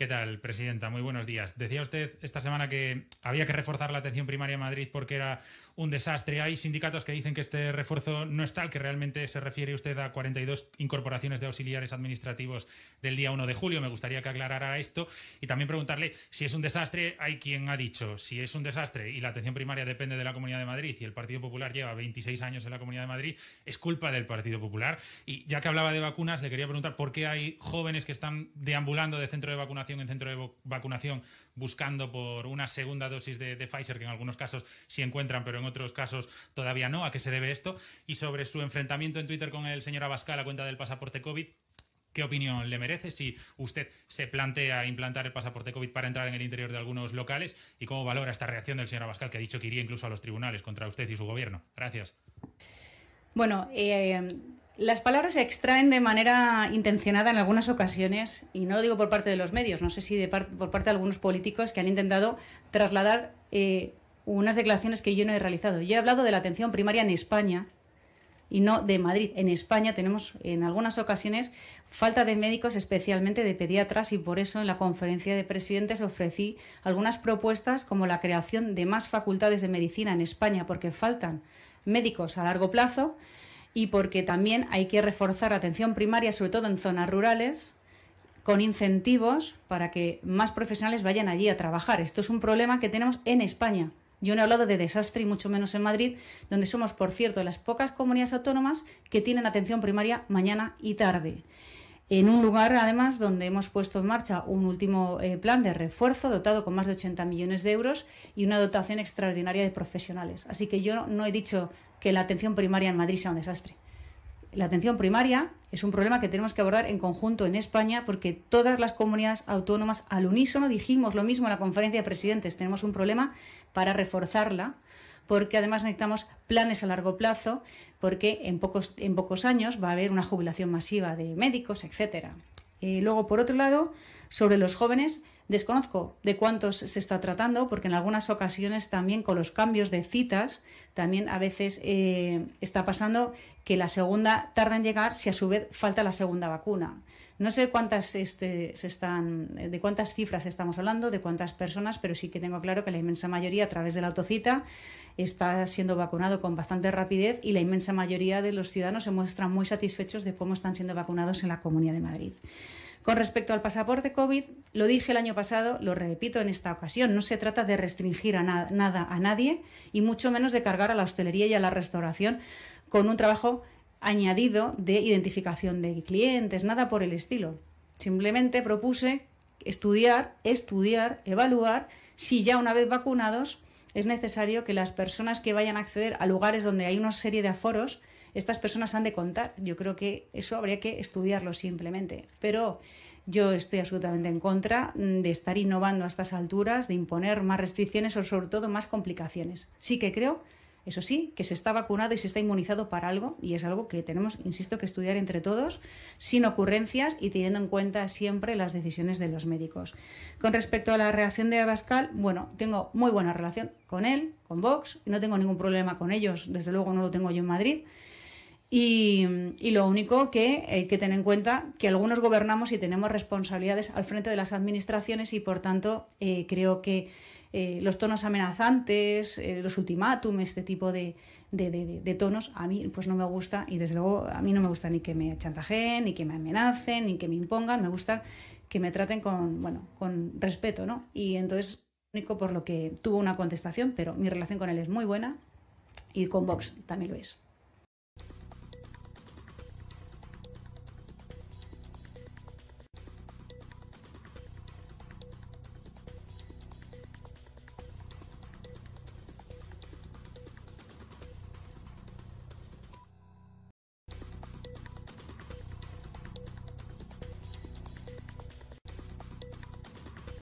¿Qué tal, Presidenta? Muy buenos días. Decía usted esta semana que había que reforzar la atención primaria en Madrid porque era un desastre. Hay sindicatos que dicen que este refuerzo no es tal, que realmente se refiere usted a 42 incorporaciones de auxiliares administrativos del día 1 de julio. Me gustaría que aclarara esto y también preguntarle si es un desastre. Hay quien ha dicho, si es un desastre y la atención primaria depende de la Comunidad de Madrid y el Partido Popular lleva 26 años en la Comunidad de Madrid, es culpa del Partido Popular. Y ya que hablaba de vacunas, le quería preguntar por qué hay jóvenes que están deambulando de centro de vacunación en centro de vacunación buscando por una segunda dosis de, de Pfizer, que en algunos casos sí encuentran, pero en otros casos todavía no. ¿A qué se debe esto? Y sobre su enfrentamiento en Twitter con el señor Abascal a cuenta del pasaporte COVID, ¿Qué opinión le merece si usted se plantea implantar el pasaporte COVID para entrar en el interior de algunos locales? ¿Y cómo valora esta reacción del señor Abascal, que ha dicho que iría incluso a los tribunales contra usted y su gobierno? Gracias. Bueno, eh, las palabras se extraen de manera intencionada en algunas ocasiones, y no lo digo por parte de los medios, no sé si por parte de algunos políticos que han intentado trasladar eh, unas declaraciones que yo no he realizado. Yo he hablado de la atención primaria en España y no de Madrid. En España tenemos en algunas ocasiones falta de médicos, especialmente de pediatras, y por eso en la conferencia de presidentes ofrecí algunas propuestas como la creación de más facultades de medicina en España, porque faltan médicos a largo plazo y porque también hay que reforzar la atención primaria, sobre todo en zonas rurales, con incentivos para que más profesionales vayan allí a trabajar. Esto es un problema que tenemos en España. Yo no he hablado de desastre y mucho menos en Madrid, donde somos, por cierto, las pocas comunidades autónomas que tienen atención primaria mañana y tarde en un lugar, además, donde hemos puesto en marcha un último eh, plan de refuerzo dotado con más de 80 millones de euros y una dotación extraordinaria de profesionales. Así que yo no he dicho que la atención primaria en Madrid sea un desastre. La atención primaria es un problema que tenemos que abordar en conjunto en España porque todas las comunidades autónomas al unísono dijimos lo mismo en la conferencia de presidentes. Tenemos un problema para reforzarla porque además necesitamos planes a largo plazo, porque en pocos, en pocos años va a haber una jubilación masiva de médicos, etcétera. Eh, luego, por otro lado, sobre los jóvenes, Desconozco de cuántos se está tratando, porque en algunas ocasiones también con los cambios de citas, también a veces eh, está pasando que la segunda tarda en llegar si a su vez falta la segunda vacuna. No sé cuántas este, se están, eh, de cuántas cifras estamos hablando, de cuántas personas, pero sí que tengo claro que la inmensa mayoría a través de la autocita está siendo vacunado con bastante rapidez y la inmensa mayoría de los ciudadanos se muestran muy satisfechos de cómo están siendo vacunados en la Comunidad de Madrid. Con respecto al pasaporte COVID, lo dije el año pasado, lo repito en esta ocasión, no se trata de restringir a nada a nadie y mucho menos de cargar a la hostelería y a la restauración con un trabajo añadido de identificación de clientes, nada por el estilo. Simplemente propuse estudiar, estudiar, evaluar si ya una vez vacunados es necesario que las personas que vayan a acceder a lugares donde hay una serie de aforos estas personas han de contar. Yo creo que eso habría que estudiarlo simplemente. Pero yo estoy absolutamente en contra mm, de estar innovando a estas alturas, de imponer más restricciones o sobre todo más complicaciones. Sí que creo, eso sí, que se está vacunado y se está inmunizado para algo y es algo que tenemos, insisto, que estudiar entre todos, sin ocurrencias y teniendo en cuenta siempre las decisiones de los médicos. Con respecto a la reacción de Abascal, bueno, tengo muy buena relación con él, con Vox, no tengo ningún problema con ellos, desde luego no lo tengo yo en Madrid. Mm, y, lo único que hay eh, que tener en cuenta que algunos gobernamos y tenemos responsabilidades al frente de las administraciones y por tanto eh, creo que eh, los tonos amenazantes, los ultimátums, este tipo de, tonos, a mí pues no me gusta y desde luego a mí no me gusta ni que me chantajeen, ni que me amenacen, ni que me impongan, me gusta que me traten con, bueno, con respeto, ¿no? Y entonces, único por lo que tuvo una contestación, pero mi relación con él es muy buena y con Vox también lo es.